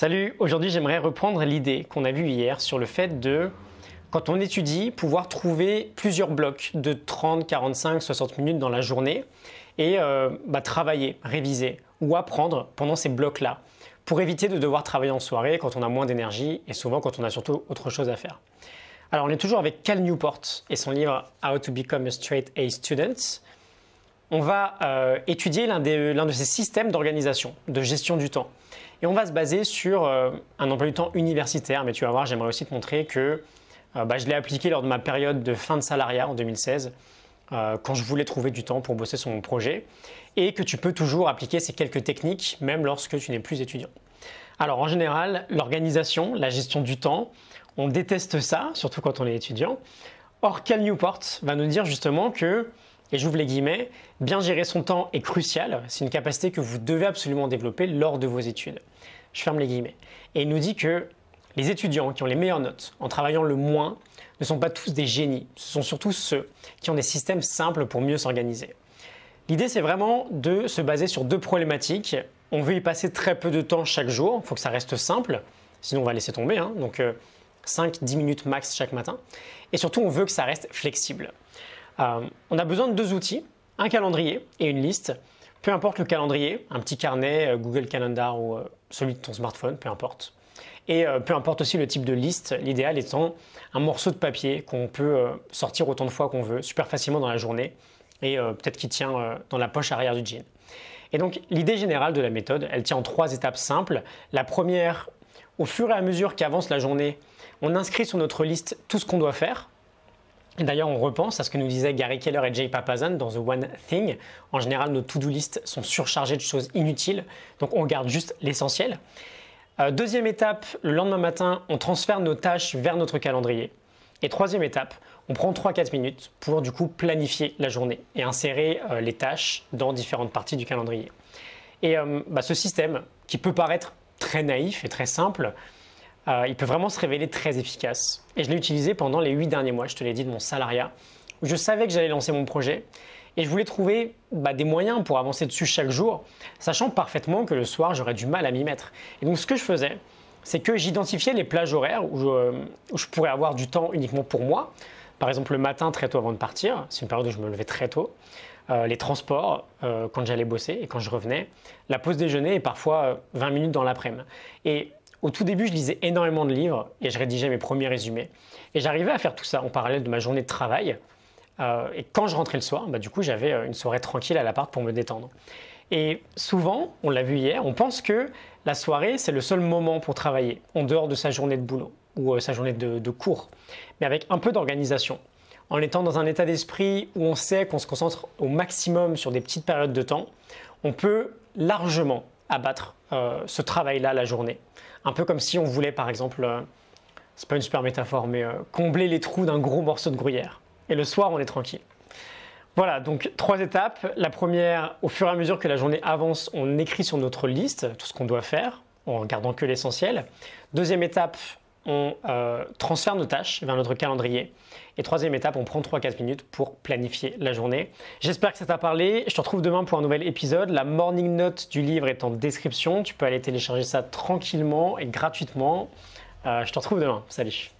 Salut, aujourd'hui j'aimerais reprendre l'idée qu'on a vue hier sur le fait de, quand on étudie, pouvoir trouver plusieurs blocs de 30, 45, 60 minutes dans la journée et euh, bah, travailler, réviser ou apprendre pendant ces blocs-là pour éviter de devoir travailler en soirée quand on a moins d'énergie et souvent quand on a surtout autre chose à faire. Alors on est toujours avec Cal Newport et son livre How to Become a Straight A Student. On va euh, étudier l'un de ses systèmes d'organisation, de gestion du temps. Et on va se baser sur euh, un emploi du temps universitaire, mais tu vas voir, j'aimerais aussi te montrer que euh, bah, je l'ai appliqué lors de ma période de fin de salariat en 2016, euh, quand je voulais trouver du temps pour bosser sur mon projet, et que tu peux toujours appliquer ces quelques techniques, même lorsque tu n'es plus étudiant. Alors en général, l'organisation, la gestion du temps, on déteste ça, surtout quand on est étudiant. Or, Cal Newport va nous dire justement que et j'ouvre les guillemets, bien gérer son temps est crucial, c'est une capacité que vous devez absolument développer lors de vos études. Je ferme les guillemets. Et il nous dit que les étudiants qui ont les meilleures notes en travaillant le moins ne sont pas tous des génies, ce sont surtout ceux qui ont des systèmes simples pour mieux s'organiser. L'idée c'est vraiment de se baser sur deux problématiques. On veut y passer très peu de temps chaque jour, il faut que ça reste simple, sinon on va laisser tomber, hein. donc 5-10 euh, minutes max chaque matin. Et surtout on veut que ça reste flexible. Euh, on a besoin de deux outils, un calendrier et une liste. Peu importe le calendrier, un petit carnet, euh, Google Calendar ou euh, celui de ton smartphone, peu importe. Et peu importe aussi le type de liste, l'idéal étant un morceau de papier qu'on peut sortir autant de fois qu'on veut, super facilement dans la journée, et peut-être qui tient dans la poche arrière du jean. Et donc l'idée générale de la méthode, elle tient en trois étapes simples. La première, au fur et à mesure qu'avance la journée, on inscrit sur notre liste tout ce qu'on doit faire, d'ailleurs, on repense à ce que nous disaient Gary Keller et Jay Papazan dans The One Thing. En général, nos to-do list sont surchargées de choses inutiles, donc on garde juste l'essentiel. Euh, deuxième étape, le lendemain matin, on transfère nos tâches vers notre calendrier. Et troisième étape, on prend 3-4 minutes pour du coup planifier la journée et insérer euh, les tâches dans différentes parties du calendrier. Et euh, bah, ce système, qui peut paraître très naïf et très simple, euh, il peut vraiment se révéler très efficace. Et je l'ai utilisé pendant les huit derniers mois, je te l'ai dit, de mon salariat, où je savais que j'allais lancer mon projet. Et je voulais trouver bah, des moyens pour avancer dessus chaque jour, sachant parfaitement que le soir, j'aurais du mal à m'y mettre. Et donc ce que je faisais, c'est que j'identifiais les plages horaires où je, pourrais avoir du temps uniquement pour moi. Par exemple, le matin, très tôt avant de partir, c'est une période où je me levais très tôt. Euh, les transports euh, quand j'allais bosser et quand je revenais, la pause déjeuner et parfois 20 minutes dans l'après-midi. Et au tout début, je lisais énormément de livres et je rédigeais mes premiers résumés. Et j'arrivais à faire tout ça en parallèle de ma journée de travail. Euh, et quand je rentrais le soir, bah, du coup, j'avais euh, une soirée tranquille à l'appart pour me détendre. Et souvent, on l'a vu hier, on pense que la soirée, c'est le seul moment pour travailler, en dehors de sa journée de boulot ou euh, sa journée de cours. Mais avec un peu d'organisation, en étant dans un état d'esprit où on sait qu'on se concentre au maximum sur des petites périodes de temps, on peut largement abattre euh, ce travail-là la journée. Un peu comme si on voulait, par exemple, euh, c'est pas une super métaphore, mais euh, combler les trous d'un gros morceau de gruyère. Et le soir, on est tranquille. Voilà, donc trois étapes. La première, au fur et à mesure que la journée avance, on écrit sur notre liste tout ce qu'on doit faire en gardant que l'essentiel. Deuxième étape, on euh, transfère nos tâches vers notre calendrier. Et troisième étape, on prend 3-4 minutes pour planifier la journée. J'espère que ça t'a parlé. Je te retrouve demain pour un nouvel épisode. La morning note du livre est en description. Tu peux aller télécharger ça tranquillement et gratuitement. Euh, je te retrouve demain. Salut.